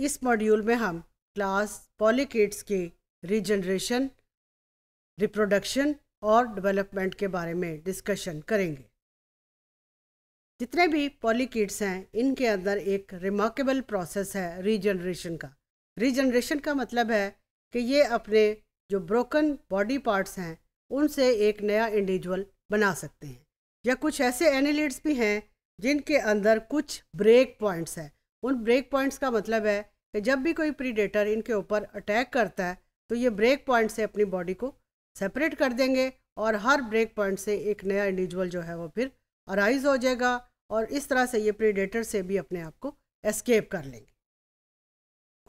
इस मॉड्यूल में हम क्लास पॉलिकेट्स के रीजनरेशन रिप्रोडक्शन और डेवलपमेंट के बारे में डिस्कशन करेंगे जितने भी पॉलिकिड्स हैं इनके अंदर एक रिमार्केबल प्रोसेस है रीजनरेशन का रीजनरेशन का मतलब है कि ये अपने जो ब्रोकन बॉडी पार्ट्स हैं उनसे एक नया इंडिविजुअल बना सकते हैं या कुछ ऐसे एनिलिट्स भी हैं जिनके अंदर कुछ ब्रेक पॉइंट्स हैं उन ब्रेक पॉइंट्स का मतलब है कि जब भी कोई प्रीडेटर इनके ऊपर अटैक करता है तो ये ब्रेक पॉइंट से अपनी बॉडी को सेपरेट कर देंगे और हर ब्रेक पॉइंट से एक नया इंडिविजुअल जो है वो फिर अराइज हो जाएगा और इस तरह से ये प्रीडेटर से भी अपने आप को एस्केप कर लेंगे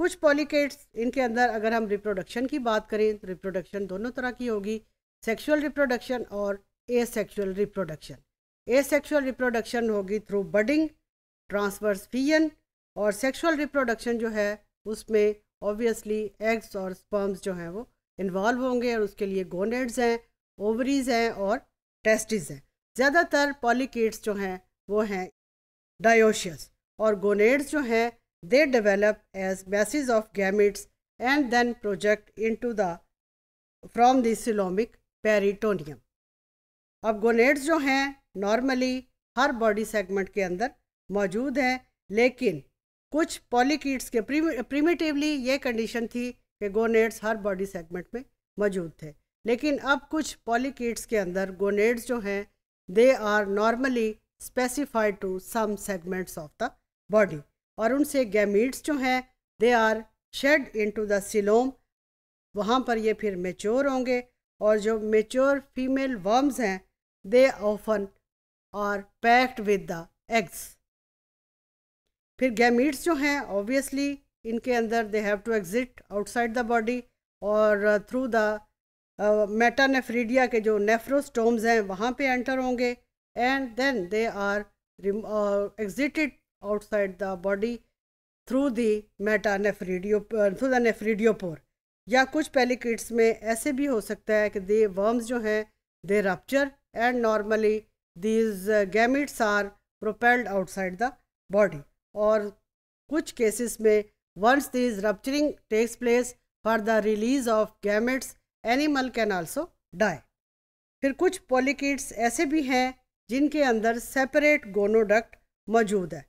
कुछ पॉलिकेट्स इनके अंदर अगर हम रिप्रोडक्शन की बात करें तो रिप्रोडक्शन दोनों तरह की होगी सेक्शुअल रिप्रोडक्शन और asexual reproduction asexual reproduction होगी थ्रू बडिंग ट्रांसवर्स फीएन और सेक्सुअल रिप्रोडक्शन जो है उसमें ऑब्वियसली एग्स और स्पर्म्स जो हैं वो इन्वॉल्व होंगे और उसके लिए गोनेड्स हैं ओवरीज हैं और टेस्टिस हैं ज़्यादातर पॉलिकेट्स जो हैं वो हैं डायोशियस और गोनेड्स जो हैं they develop as masses of gametes and then project into the from coelomic peritoneum peritoneum अब गोनेड्स जो हैं नॉर्मली हर बॉडी सेगमेंट के अंदर मौजूद हैं लेकिन कुछ पॉलीकीट्स के प्रीमिटिवली ये कंडीशन थी कि गोनेड्स हर बॉडी सेगमेंट में मौजूद थे लेकिन अब कुछ पॉलीकीट्स के अंदर गोनेड्स जो हैं they are normally specified to some segments of the body और उनसे गैमीट्स जो हैं they are shed into the coelom वहाँ पर ये फिर मेच्योर होंगे और जो मेच्योर फीमेल वर्म्स हैं they often are packed with the eggs फिर गैमीट्स जो हैं ऑब्वियसली इनके अंदर they have to exit outside the body और थ्रू द मेटानेफ्रीडिया के जो नेफ्रोस्टोम्स हैं वहाँ पे एंटर होंगे and then they are exited outside the body through the metanephridia through the nephridiopore या कुछ पेलीकिट्स में ऐसे भी हो सकता है कि दे वर्म्स जो हैं they rupture and normally these gametes are propelled outside the body और कुछ केसेस में once this rupturing takes place for the release of gametes animal can also die फिर कुछ पॉलिकिड्स ऐसे भी हैं जिनके अंदर सेपरेट गोनोडक्ट मौजूद है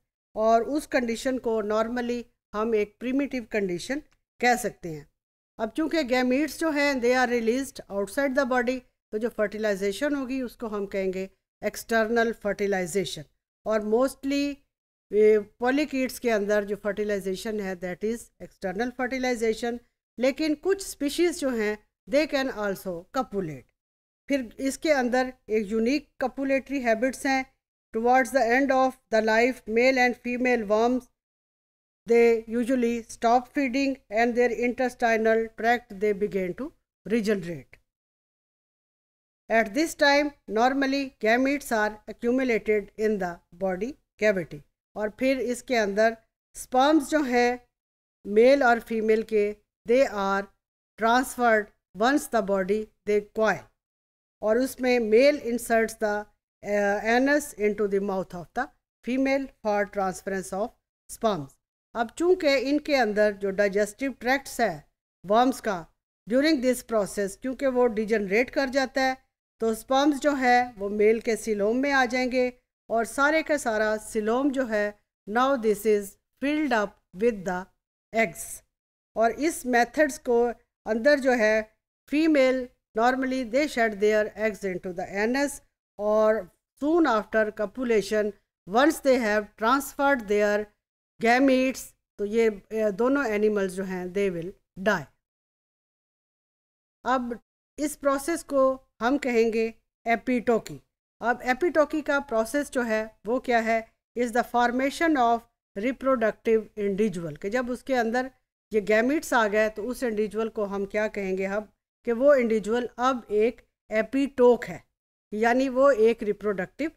और उस कंडीशन को नॉर्मली हम एक प्रीमिटिव कंडीशन कह सकते हैं अब चूंकि गैमीट्स जो हैं they are released outside the body तो जो फर्टिलाइजेशन होगी उसको हम कहेंगे एक्सटर्नल फर्टिलाइजेशन और मोस्टली पॉलीकीट्स के अंदर जो फर्टिलाइजेशन है दैट इज़ एक्सटर्नल फर्टिलाइजेशन लेकिन कुछ स्पीशीज़ जो हैं दे कैन आल्सो कपूलेट फिर इसके अंदर एक यूनिक कपूलेटरी हैबिट्स हैं towards the end of the life male and female worms they usually stop feeding and their intestinal tract they begin to regenerate at this time normally gametes are accumulated in the body cavity और फिर इसके अंदर sperms जो हैं mail और female के they are transferred once the body they coil और उसमें male inserts the anus into the mouth of the female for transference of sperms अब चूंकि इनके अंदर जो डाइजेस्टिव ट्रैक्ट्स है वर्म्स का ड्यूरिंग दिस प्रोसेस क्योंकि वो डिजनरेट कर जाता है तो स्पर्म्स जो है वो मेल के सिलोम में आ जाएंगे और सारे का सारा सिलोम जो है now this is filled up with the eggs और इस मेथड्स को अंदर जो है female normally they shed their eggs into the एस और soon after copulation once they have transferred their gametes तो ये दोनों एनिमल्स जो हैं दे विल डाई अब इस प्रोसेस को हम कहेंगे एपीटोकी अब एपिटोकी का प्रोसेस जो है वो क्या है is the formation of reproductive individual कि जब उसके अंदर ये गैमिट्स आ गए तो उस इंडिविजुअल को हम क्या कहेंगे अब कि वो इंडिविजुअल अब एक एपिटोक है यानी वो एक रिप्रोडक्टिव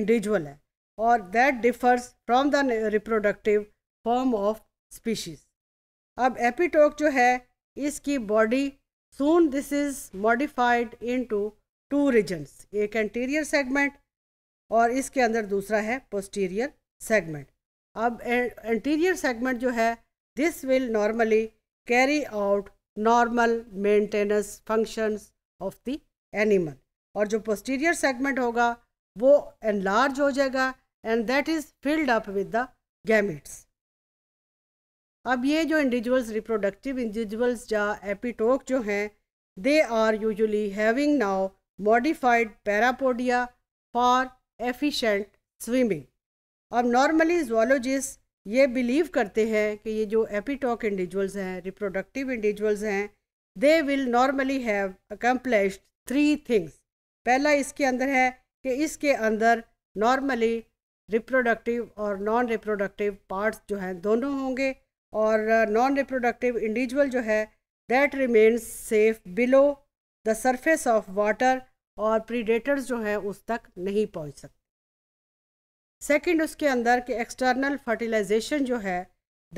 इंडिविजुअल है और that differs from the reproductive form of species अब एपिटोक जो है इसकी body soon this is modified into two regions एक एंटीरियर सेगमेंट और इसके अंदर दूसरा है पोस्टीरियर सेगमेंट अब एंटीरियर सेगमेंट जो है this will normally carry out normal maintenance functions of the animal और जो पोस्टीरियर सेगमेंट होगा वो एनलार्ज हो जाएगा and that is filled up with the gametes अब ये जो इंडिविजुअल्स रिप्रोडक्टिव इंडिविजुअल्स या एपिटोक जो हैं they are usually having now modified parapodia for efficient swimming अब नॉर्मली जोलॉजिस्ट ये बिलीव करते हैं कि ये जो एपिटॉक इंडिविजुअल्स हैं रिप्रोडक्टिव इंडिविजुअल्स हैं they will normally have accomplish three things पहला इसके अंदर है कि इसके अंदर नॉर्मली रिप्रोडक्टिव और नॉन रिप्रोडक्टिव पार्ट्स जो हैं दोनों होंगे और नॉन रिप्रोडक्टिव इंडिविजुअल जो है that remains safe below the surface of water और प्रीडेटर्स जो हैं उस तक नहीं पहुंच सकते सेकंड उसके अंदर के एक्सटर्नल फर्टिलाइजेशन जो है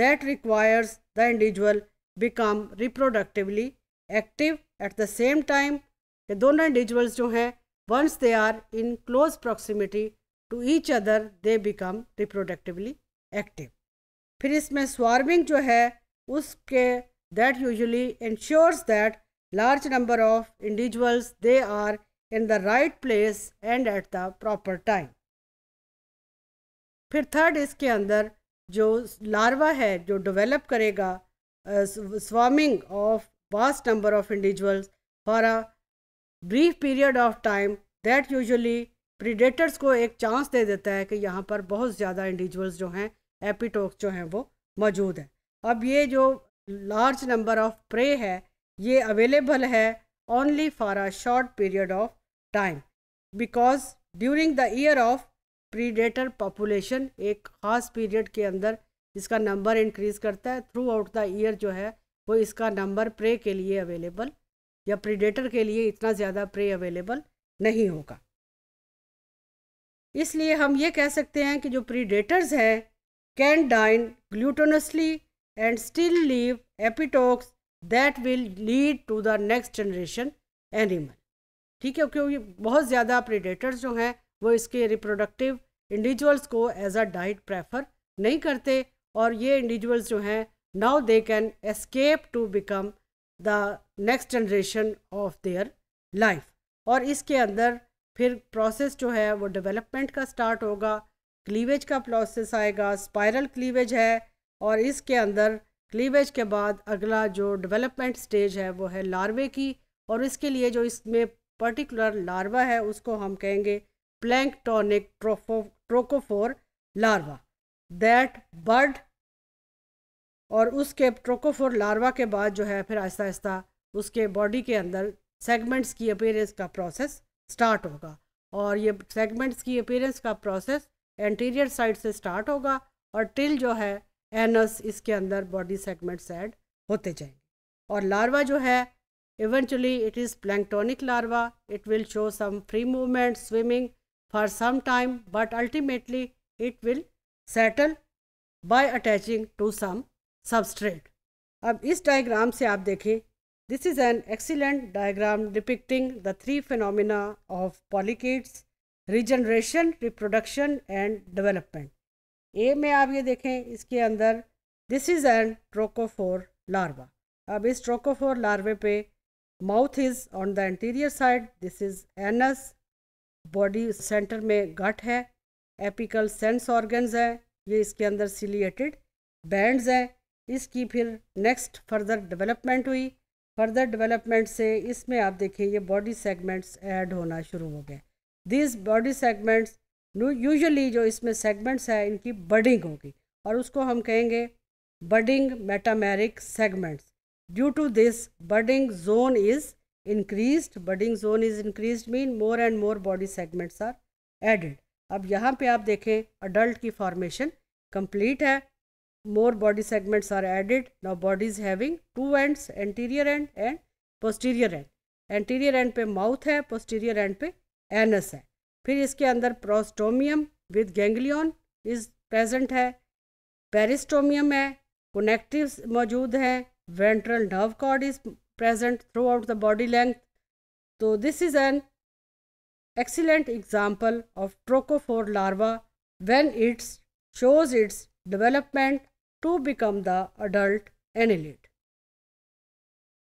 that requires the individual become reproductively active at the same time कि दोनों इंडिविजुअल्स जो हैं once they are in close proximity to each other they become reproductively active फिर इसमें स्वार्मिंग जो है उसके that usually ensures that large number of individuals they are in the right place and at the proper time फिर third इसके अंदर जो larva है जो डेवलप करेगा swarming of vast number of individuals for a brief period of time that usually predators को एक chance दे देता है कि यहाँ पर बहुत ज़्यादा इंडिविजुअल्स जो हैं एपिटोक्स जो हैं वो मौजूद हैं अब ये जो लार्ज नंबर ऑफ प्रे है ये अवेलेबल है only for a short period of time because during the year of predator population एक ख़ास पीरियड के अंदर इसका नंबर इंक्रीज़ करता है थ्रू आउट द ईयर जो है वो इसका नंबर प्रे के लिए अवेलेबल या प्रीडेटर के लिए इतना ज़्यादा प्रे अवेलेबल नहीं होगा इसलिए हम ये कह सकते हैं कि जो प्रीडेटर्स हैं can dine gluttonously and still leave epitokes that will lead to the next generation animal ठीक है क्योंकि बहुत ज़्यादा प्रीडेटर्स जो हैं वो इसके रिप्रोडक्टिव इंडिविजुअल्स को एज अ डाइट प्रेफर नहीं करते और ये इंडिविजुअल्स जो हैं now they can escape to become the next generation of their life और इसके अंदर फिर प्रोसेस जो है वो डेवलपमेंट का स्टार्ट होगा क्लीवेज का प्रोसेस आएगा स्पायरल क्लीवेज है और इसके अंदर क्लीवेज के बाद अगला जो डेवलपमेंट स्टेज है वो है लार्वे की और इसके लिए जो इसमें पर्टिकुलर लार्वा है उसको हम कहेंगे टॉनिक ट्रोफो ट्रोकोफोर लार्वा दैट बर्ड और उसके ट्रोकोफोर लार्वा के बाद जो है फिर आहिस्ता आहिस्ता उसके बॉडी के अंदर सेगमेंट्स की अपेयरेंस का प्रोसेस स्टार्ट होगा और ये सेगमेंट्स की अपेयरेंस का प्रोसेस एंटीरियर साइड से स्टार्ट होगा और टिल जो है एनस इसके अंदर बॉडी सेगमेंट्स ऐड होते जाएंगे और लार्वा जो है Eventually, it is planktonic larva. It will show some free movement, swimming for some time, but ultimately it will settle by attaching to some substrate. अब इस डायग्राम से आप देखें this is an excellent diagram depicting the three phenomena of polychaetes regeneration reproduction and development A में आप ये देखें इसके अंदर this is an trochophore larva अब इस ट्रोकोफोर लार्वे पे mouth is on the anterior side this is anus body centre में गट है एपिकल सेंस ऑर्गन्स हैं ये इसके अंदर सिलिएटेड बैंड्स हैं इसकी फिर नेक्स्ट फर्दर डेवलपमेंट हुई फर्दर डेवलपमेंट से इसमें आप देखें ये बॉडी सेगमेंट्स ऐड होना शुरू हो गए दिस बॉडी सेगमेंट्स यूजुअली जो इसमें सेगमेंट्स हैं इनकी बडिंग होगी और उसको हम कहेंगे budding metameric segments Due to this, budding zone is increased. Budding zone is increased mean more and more body segments are added. अब यहाँ पे आप देखें अडल्ट की फॉर्मेशन कंप्लीट है more body segments are added now body is having two ends anterior end and posterior end anterior end पे mouth है posterior end पे anus है फिर इसके अंदर prostomium with ganglion is present है peristomium है connectives मौजूद हैं ventral nerve cord is present throughout the body length. So this is an excellent example of trochophore larva when it shows its development to become the adult annelid.